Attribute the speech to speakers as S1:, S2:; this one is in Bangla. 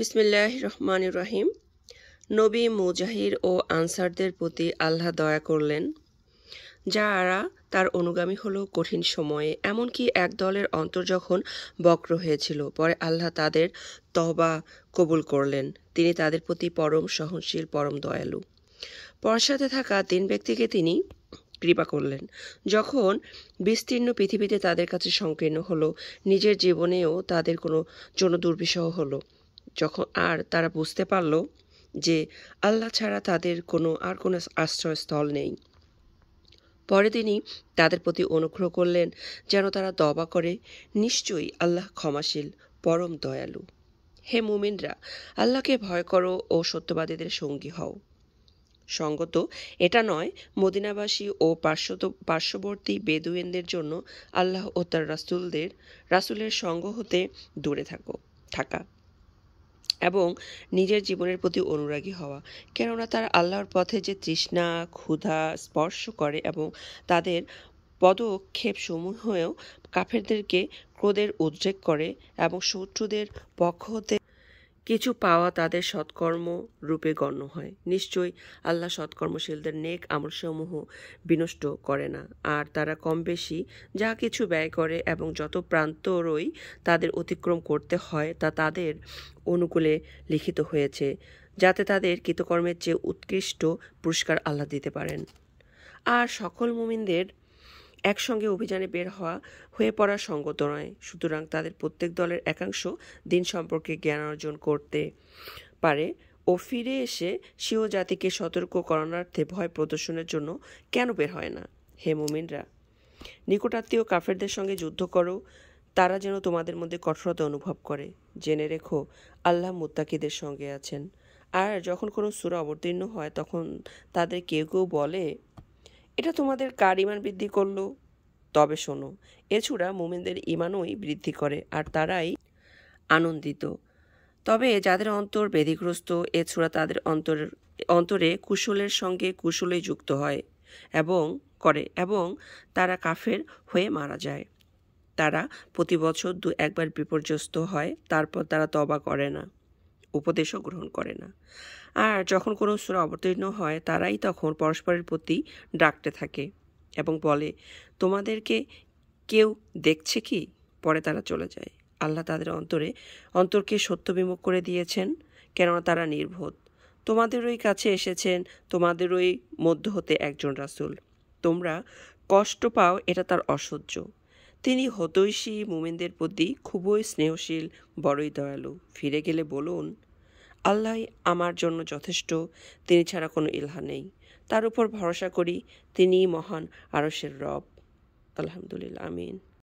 S1: বিসমিল্লাহ রহমান রহিম নবী মুজাহির ও আনসারদের প্রতি আল্লাহ দয়া করলেন যারা তার অনুগামী হলো কঠিন সময়ে এমনকি এক দলের অন্তর যখন বক্র হয়েছিল পরে আল্লাহ তাদের তবা কবুল করলেন তিনি তাদের প্রতি পরম সহনশীল পরম দয়ালু পশ্চাতে থাকা তিন ব্যক্তিকে তিনি কৃপা করলেন যখন বিস্তীর্ণ পৃথিবীতে তাদের কাছে সংকীর্ণ হলো নিজের জীবনেও তাদের কোনো জন্য দুর্বিষহ হলো যখন আর তারা বুঝতে পারল যে আল্লাহ ছাড়া তাদের কোনো আর কোনো আশ্রয়স্থল নেই পরে তিনি তাদের প্রতি অনুগ্রহ করলেন যেন তারা দবা করে নিশ্চয়ই আল্লাহ ক্ষমাশীল পরম দয়ালু হে মুমিনরা আল্লাহকে ভয় করো ও সত্যবাদীদের সঙ্গী হও সঙ্গত এটা নয় মদিনাবাসী ও পার্শ্ববর্তী বেদুয়েনদের জন্য আল্লাহ ও তার রাসুলদের রাসুলের সঙ্গ হতে দূরে থাকো থাকা এবং নিজের জীবনের প্রতি অনুরাগী হওয়া কেননা তার আল্লাহর পথে যে তৃষ্ণা ক্ষুধা স্পর্শ করে এবং তাদের পদক্ষেপ সমূহেও কাফেরদেরকে ক্রোধের উদ্রেক করে এবং শত্রুদের পক্ষ হতে কিছু পাওয়া তাদের সৎকর্ম রূপে গণ্য হয় নিশ্চয়ই আল্লাহ সৎকর্মশীলদের নেক আমলসমূহ বিনষ্ট করে না আর তারা কম বেশি যা কিছু ব্যয় করে এবং যত প্রান্তরই তাদের অতিক্রম করতে হয় তা তাদের অনুকূলে লিখিত হয়েছে যাতে তাদের কৃতকর্মের চেয়ে উৎকৃষ্ট পুরস্কার আল্লাহ দিতে পারেন আর সকল মুমিনদের একসঙ্গে অভিযানে বের হওয়া হয়ে পড়া সঙ্গত নয় সুতরাং তাদের প্রত্যেক দলের একাংশ দিন সম্পর্কে জ্ঞান অর্জন করতে পারে ও ফিরে এসে সিও জাতিকে সতর্ক করণার্থে ভয় প্রদর্শনের জন্য কেন বের হয় না হে মুমিনরা নিকটাত্মীয় কাফেরদের সঙ্গে যুদ্ধ করো তারা যেন তোমাদের মধ্যে কঠোরতা অনুভব করে জেনে রেখো আল্লাহ মুত্তাকিদের সঙ্গে আছেন আর যখন কোনো সুরা অবতীর্ণ হয় তখন তাদের কেউ কেউ বলে এটা তোমাদের কার ইমান বৃদ্ধি করলো তবে শোনো এছাড়া মোমেনদের ইমানই বৃদ্ধি করে আর তারাই আনন্দিত তবে যাদের অন্তর বেদিগ্রস্ত এছাড়া তাদের অন্তর অন্তরে কুশলের সঙ্গে কুশলে যুক্ত হয় এবং করে এবং তারা কাফের হয়ে মারা যায় তারা প্রতি বছর দু একবার বিপর্যস্ত হয় তারপর তারা তবা করে না উপদেশও গ্রহণ করে না আর যখন কোনো সুরা অবতীর্ণ হয় তারাই তখন পরস্পরের প্রতি ডাকতে থাকে এবং বলে তোমাদেরকে কেউ দেখছে কি পরে তারা চলে যায় আল্লাহ তাদের অন্তরে অন্তরকে সত্য বিমুখ করে দিয়েছেন কেননা তারা নির্বোধ তোমাদেরই কাছে এসেছেন তোমাদেরই মধ্য হতে একজন রাসুল তোমরা কষ্ট পাও এটা তার অসহ্য তিনি হতৈষী মোমেনদের প্রতি খুবই স্নেহশীল বড়ই দয়ালু ফিরে গেলে বলুন আল্লাহ আমার জন্য যথেষ্ট তিনি ছাড়া কোনো ইলহা নেই তার উপর ভরসা করি তিনিই মহান আরসের রব আলহামদুলিল্লাহ আমিন